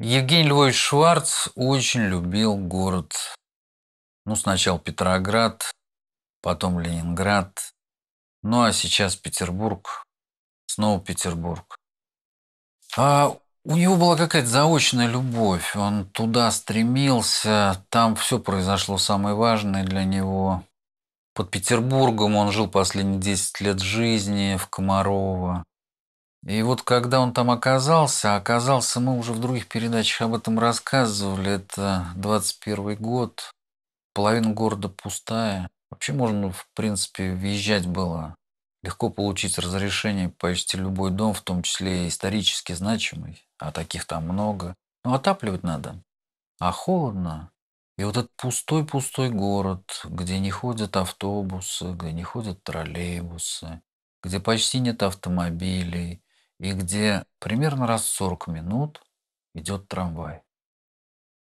Евгений Львович Шварц очень любил город. Ну, сначала Петроград, потом Ленинград, ну а сейчас Петербург, снова Петербург. А у него была какая-то заочная любовь, он туда стремился, там все произошло самое важное для него. Под Петербургом он жил последние 10 лет жизни в Комарово. И вот когда он там оказался, а оказался, мы уже в других передачах об этом рассказывали, это 21 год, половина города пустая. Вообще можно, в принципе, въезжать было. Легко получить разрешение почти любой дом, в том числе и исторически значимый, а таких там много. Но отапливать надо, а холодно. И вот этот пустой-пустой город, где не ходят автобусы, где не ходят троллейбусы, где почти нет автомобилей – и где примерно раз в 40 минут идет трамвай.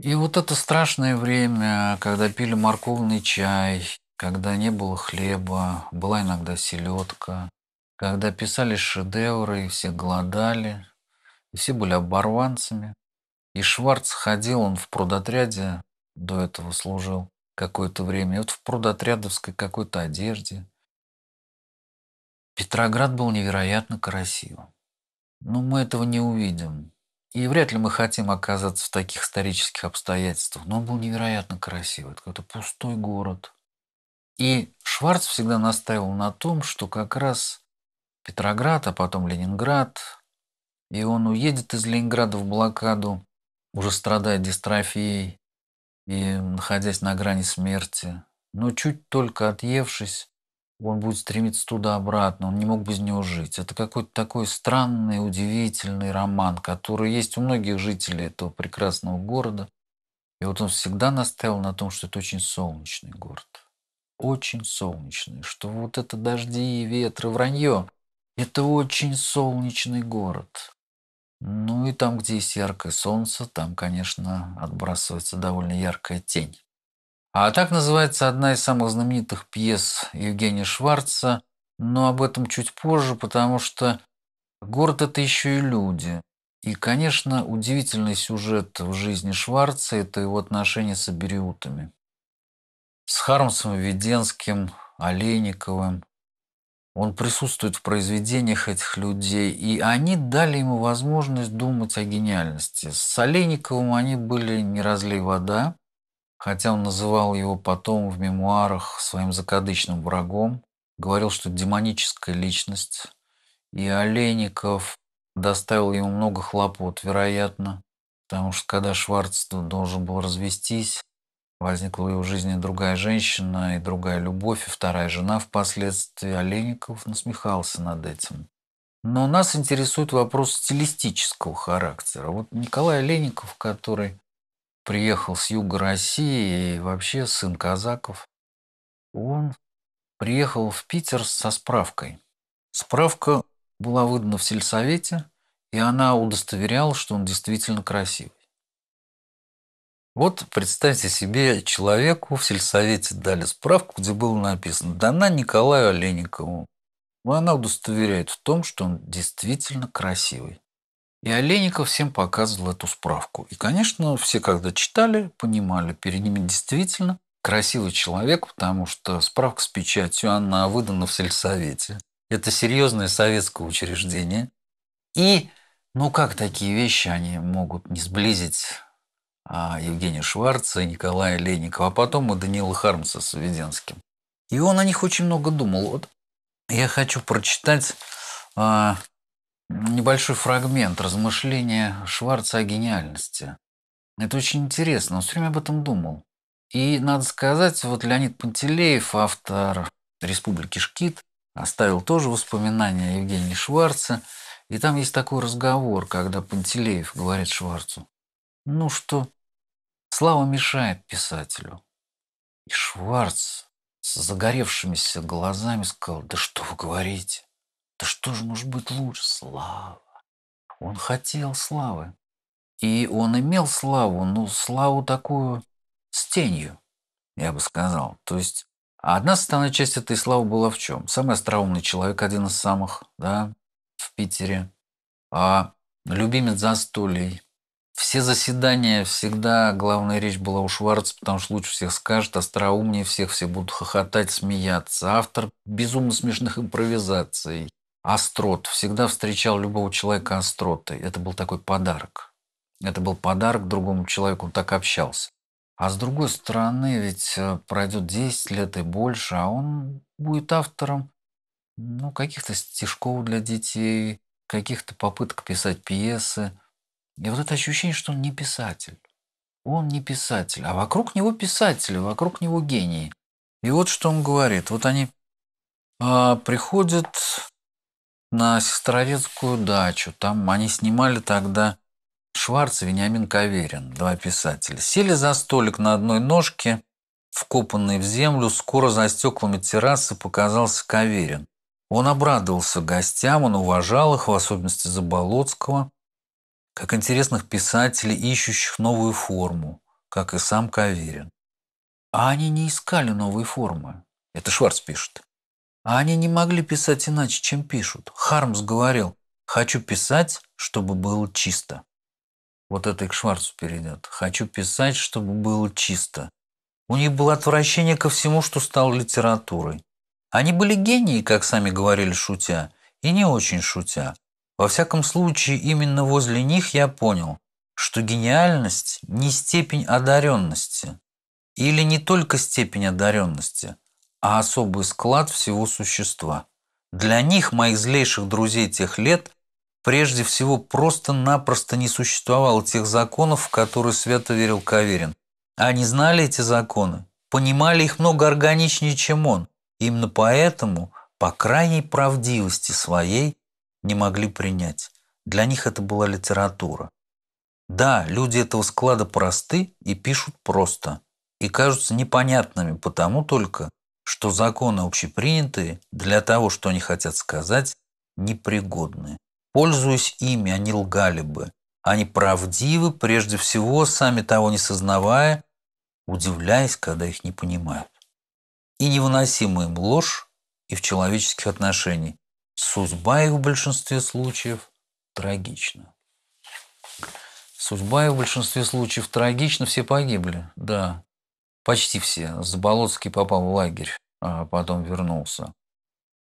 И вот это страшное время, когда пили морковный чай, когда не было хлеба, была иногда селедка, когда писали шедевры, и все голодали, и все были оборванцами. И Шварц ходил, он в прудотряде до этого служил какое-то время, и вот в прудотрядовской какой-то одежде. Петроград был невероятно красивым. Но ну, мы этого не увидим. И вряд ли мы хотим оказаться в таких исторических обстоятельствах. Но он был невероятно красивый. Это какой-то пустой город. И Шварц всегда настаивал на том, что как раз Петроград, а потом Ленинград, и он уедет из Ленинграда в блокаду, уже страдая дистрофией и находясь на грани смерти. Но чуть только отъевшись, он будет стремиться туда-обратно, он не мог без него жить. Это какой-то такой странный, удивительный роман, который есть у многих жителей этого прекрасного города. И вот он всегда настаивал на том, что это очень солнечный город. Очень солнечный, что вот это дожди и ветры, вранье. Это очень солнечный город. Ну и там, где есть яркое солнце, там, конечно, отбрасывается довольно яркая тень. А так называется одна из самых знаменитых пьес Евгения Шварца, но об этом чуть позже, потому что город – это еще и люди. И, конечно, удивительный сюжет в жизни Шварца – это его отношения с абериутами. С Хармсом Веденским, Олейниковым. Он присутствует в произведениях этих людей, и они дали ему возможность думать о гениальности. С Олейниковым они были не разлей вода – хотя он называл его потом в мемуарах своим закадычным врагом, говорил, что демоническая личность, и Олейников доставил ему много хлопот, вероятно, потому что когда Шварц должен был развестись, возникла в его жизни другая женщина и другая любовь, и вторая жена впоследствии, Олейников насмехался над этим. Но нас интересует вопрос стилистического характера. Вот Николай Олейников, который приехал с юга России и вообще сын казаков. Он приехал в Питер со справкой. Справка была выдана в сельсовете, и она удостоверяла, что он действительно красивый. Вот представьте себе, человеку в сельсовете дали справку, где было написано «Дана Николаю Олейникову». Но она удостоверяет в том, что он действительно красивый. И Олейников всем показывал эту справку. И, конечно, все, когда читали, понимали, перед ними действительно красивый человек, потому что справка с печатью, она выдана в сельсовете. Это серьезное советское учреждение. И, ну как такие вещи, они могут не сблизить а, Евгения Шварца и Николая Лейникова, а потом и Данила Хармса с Веденским. И он о них очень много думал. Вот я хочу прочитать а, небольшой фрагмент размышления Шварца о гениальности. Это очень интересно, он все время об этом думал. И, надо сказать, вот Леонид Пантелеев, автор «Республики Шкит», оставил тоже воспоминания Евгения Шварца. И там есть такой разговор, когда Пантелеев говорит Шварцу, ну что, слава мешает писателю. И Шварц с загоревшимися глазами сказал, да что вы говорите? Да что же может быть лучше? Слава. Он хотел славы. И он имел славу, но ну, славу такую с тенью, я бы сказал. То есть а одна составная часть этой славы была в чем? Самый остроумный человек, один из самых, да, в Питере. А любимец застолий. Все заседания всегда главная речь была у Шварца, потому что лучше всех скажет, остроумнее всех, все будут хохотать, смеяться. Автор безумно смешных импровизаций острот. Всегда встречал любого человека остротой. Это был такой подарок. Это был подарок другому человеку, он так общался. А с другой стороны, ведь э, пройдет 10 лет и больше, а он будет автором ну, каких-то стишков для детей, каких-то попыток писать пьесы. И вот это ощущение, что он не писатель. Он не писатель, а вокруг него писатели, вокруг него гении. И вот что он говорит. Вот они а, приходят на Сестрорецкую дачу. Там они снимали тогда Шварц и Вениамин Каверин, два писателя. Сели за столик на одной ножке, вкопанный в землю, скоро за стеклами террасы показался Каверин. Он обрадовался гостям, он уважал их, в особенности Заболоцкого, как интересных писателей, ищущих новую форму, как и сам Каверин. А они не искали новой формы. Это Шварц пишет. А они не могли писать иначе, чем пишут. Хармс говорил, хочу писать, чтобы было чисто. Вот это и к Шварцу перейдет. Хочу писать, чтобы было чисто. У них было отвращение ко всему, что стало литературой. Они были гении, как сами говорили, шутя, и не очень шутя. Во всяком случае, именно возле них я понял, что гениальность не степень одаренности. Или не только степень одаренности, а особый склад всего существа. Для них, моих злейших друзей тех лет, прежде всего просто-напросто не существовало тех законов, в которые свято верил Каверин. Они знали эти законы, понимали их много органичнее, чем он. Именно поэтому, по крайней правдивости своей, не могли принять. Для них это была литература. Да, люди этого склада просты и пишут просто. И кажутся непонятными потому только, что законы общепринятые для того, что они хотят сказать, непригодны. Пользуясь ими, они лгали бы. Они правдивы, прежде всего, сами того не сознавая, удивляясь, когда их не понимают. И невыносима им ложь и в человеческих отношениях. Судьба их в большинстве случаев трагична. Судьба их в большинстве случаев трагична, все погибли, да. Почти все. Заболоцкий попал в лагерь, а потом вернулся.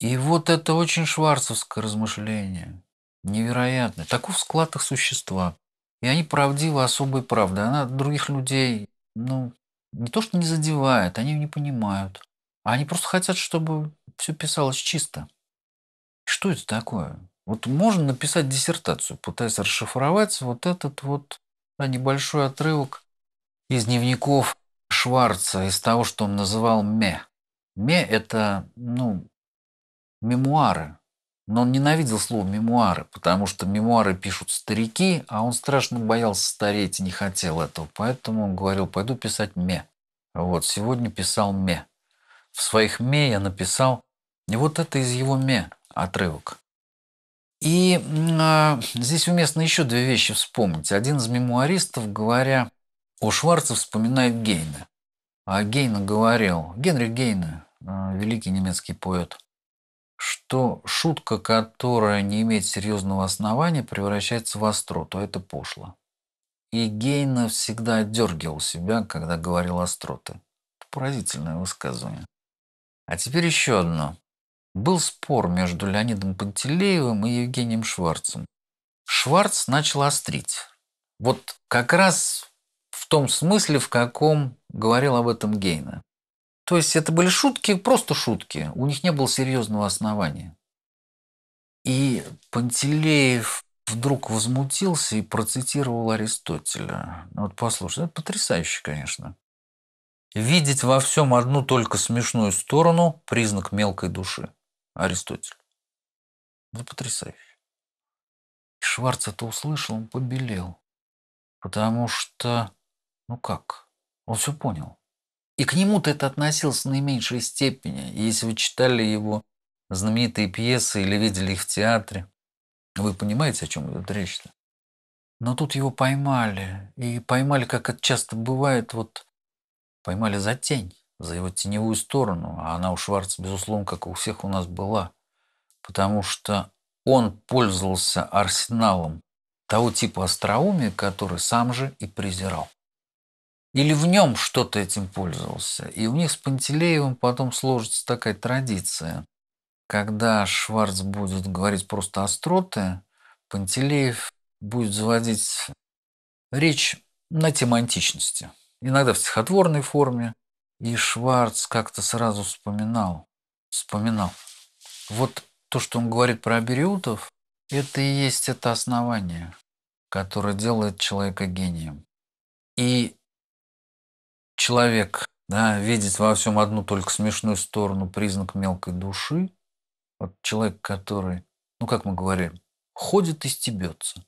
И вот это очень шварцевское размышление. невероятное. Таков склад их существа. И они правдивы особой правдой. Она других людей, ну, не то что не задевает, они не понимают. А они просто хотят, чтобы все писалось чисто. Что это такое? Вот можно написать диссертацию, пытаясь расшифровать вот этот вот небольшой отрывок из дневников Шварца из того, что он называл «ме». «Ме» – это, ну, мемуары. Но он ненавидел слово «мемуары», потому что мемуары пишут старики, а он страшно боялся стареть и не хотел этого. Поэтому он говорил, пойду писать «ме». Вот, сегодня писал «ме». В своих «ме» я написал, и вот это из его «ме» отрывок. И э, здесь уместно еще две вещи вспомнить. Один из мемуаристов, говоря о Шварце, вспоминает Гейна. А Гейна говорил, Генри Гейна э, великий немецкий поэт, что шутка, которая не имеет серьезного основания, превращается в остро, то а это пошло. И Гейна всегда отдергивал себя, когда говорил остроты. Поразительное высказывание. А теперь еще одно. Был спор между Леонидом Пантелеевым и Евгением Шварцем. Шварц начал острить. Вот как раз в том смысле, в каком говорил об этом Гейна. То есть это были шутки, просто шутки. У них не было серьезного основания. И Пантелеев вдруг возмутился и процитировал Аристотеля. Ну вот послушай, это потрясающе, конечно. Видеть во всем одну только смешную сторону – признак мелкой души. Аристотель. Это потрясающе. И Шварц это услышал, он побелел. Потому что, ну как, он все понял. И к нему-то это относилось в наименьшей степени. если вы читали его знаменитые пьесы или видели их в театре, вы понимаете, о чем идет речь-то? Но тут его поймали. И поймали, как это часто бывает, вот поймали за тень, за его теневую сторону. А она у Шварца, безусловно, как у всех у нас была. Потому что он пользовался арсеналом того типа остроумия, который сам же и презирал или в нем что-то этим пользовался. И у них с Пантелеевым потом сложится такая традиция. Когда Шварц будет говорить просто остроты, Пантелеев будет заводить речь на тему античности. Иногда в стихотворной форме. И Шварц как-то сразу вспоминал, вспоминал. Вот то, что он говорит про Абериутов, это и есть это основание, которое делает человека гением. И человек да, видит во всем одну только смешную сторону, признак мелкой души, вот человек, который, ну как мы говорим, ходит и стебется.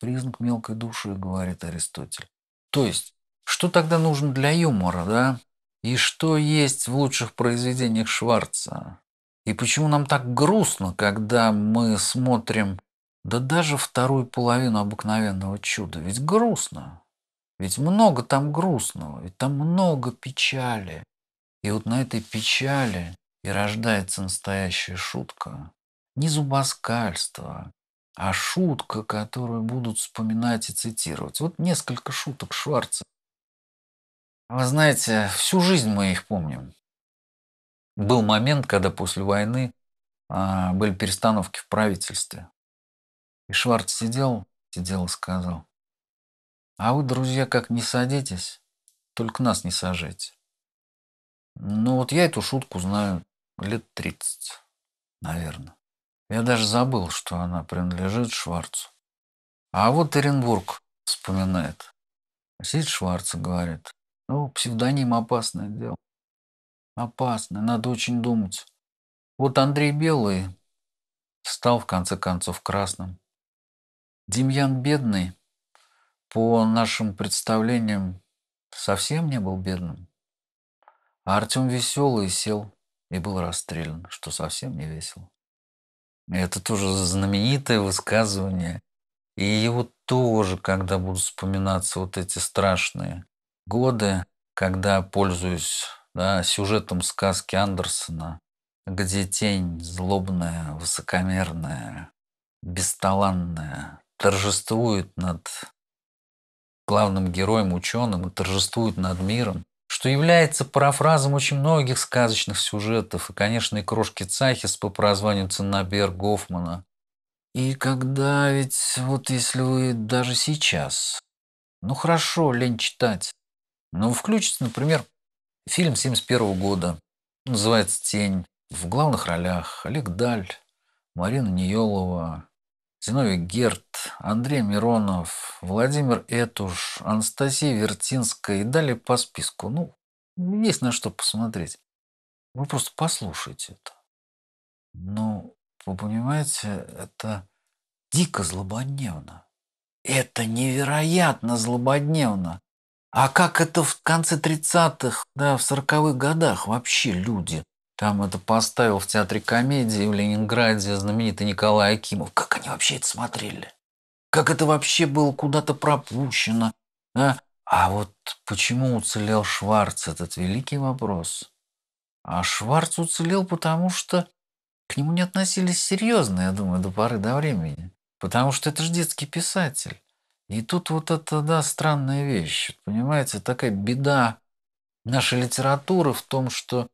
Признак мелкой души, говорит Аристотель. То есть, что тогда нужно для юмора, да? И что есть в лучших произведениях Шварца? И почему нам так грустно, когда мы смотрим да даже вторую половину обыкновенного чуда? Ведь грустно. Ведь много там грустного, ведь там много печали. И вот на этой печали и рождается настоящая шутка. Не зубоскальство, а шутка, которую будут вспоминать и цитировать. Вот несколько шуток Шварца. Вы знаете, всю жизнь мы их помним. Был момент, когда после войны а, были перестановки в правительстве. И Шварц сидел, сидел и сказал, а вы, друзья, как не садитесь, только нас не сажайте. Ну вот я эту шутку знаю лет 30, наверное. Я даже забыл, что она принадлежит Шварцу. А вот Эренбург вспоминает. Сидит Шварц и говорит, ну, псевдоним опасное дело. Опасное. надо очень думать. Вот Андрей Белый стал в конце концов красным. Демьян Бедный по нашим представлениям, совсем не был бедным. А Артем веселый сел и был расстрелян, что совсем не весело. Это тоже знаменитое высказывание. И его тоже, когда будут вспоминаться вот эти страшные годы, когда, пользуюсь да, сюжетом сказки Андерсона, где тень злобная, высокомерная, бесталанная, торжествует над главным героем, ученым и торжествует над миром, что является парафразом очень многих сказочных сюжетов и, конечно, и крошки Цахис по прозванию Ценнабер Гофмана. И когда ведь, вот если вы даже сейчас, ну хорошо, лень читать, но ну, включите, например, фильм 71 года, называется «Тень», в главных ролях Олег Даль, Марина Ниелова, Зиновий Герт, Андрей Миронов, Владимир Этуш, Анастасия Вертинская и далее по списку. Ну, есть на что посмотреть. Вы просто послушайте это. Ну, вы понимаете, это дико злободневно. Это невероятно злободневно. А как это в конце 30-х, да, в 40-х годах вообще люди там это поставил в Театре комедии в Ленинграде знаменитый Николай Акимов. Как они вообще это смотрели? Как это вообще было куда-то пропущено? Да? А вот почему уцелел Шварц, этот великий вопрос. А Шварц уцелел, потому что к нему не относились серьезно, я думаю, до поры до времени. Потому что это же детский писатель. И тут вот это, да, странная вещь. Понимаете, такая беда нашей литературы в том, что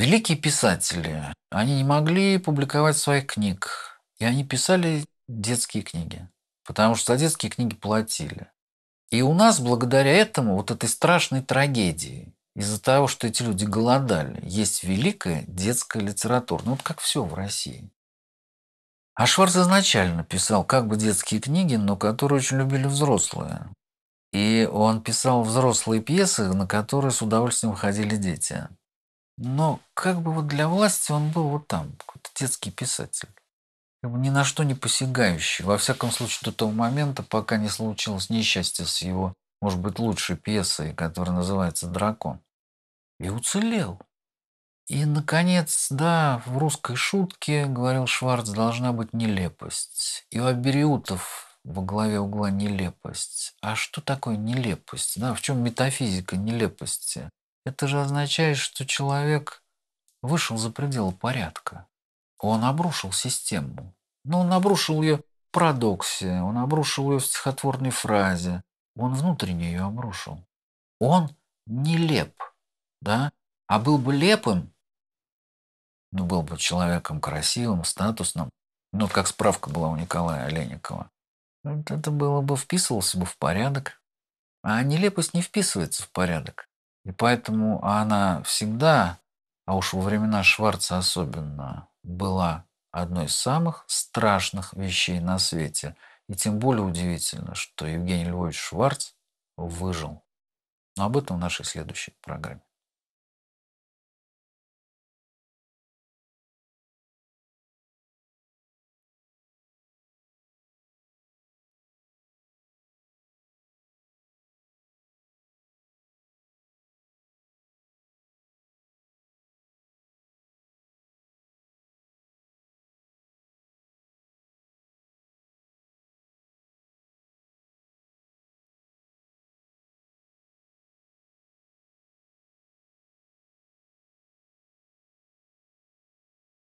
Великие писатели, они не могли публиковать своих книг, и они писали детские книги, потому что за детские книги платили. И у нас благодаря этому, вот этой страшной трагедии, из-за того, что эти люди голодали, есть великая детская литература. Ну, вот как все в России. А Шварц изначально писал как бы детские книги, но которые очень любили взрослые. И он писал взрослые пьесы, на которые с удовольствием ходили дети. Но как бы вот для власти он был вот там, какой-то детский писатель. Как бы ни на что не посягающий. Во всяком случае, до того момента, пока не случилось несчастье с его, может быть, лучшей пьесой, которая называется «Дракон». И уцелел. И, наконец, да, в русской шутке, говорил Шварц, должна быть нелепость. И у Абериутов во главе угла нелепость. А что такое нелепость? Да, в чем метафизика нелепости? Это же означает, что человек вышел за пределы порядка. Он обрушил систему. Но ну, он обрушил ее в парадоксе, он обрушил ее в стихотворной фразе, он внутренне ее обрушил. Он нелеп, да? А был бы лепым, ну, был бы человеком красивым, статусным, ну, как справка была у Николая Оленикова, Вот ну, это было бы, вписывался бы в порядок. А нелепость не вписывается в порядок. И поэтому она всегда, а уж во времена Шварца особенно, была одной из самых страшных вещей на свете. И тем более удивительно, что Евгений Львович Шварц выжил. Но об этом в нашей следующей программе.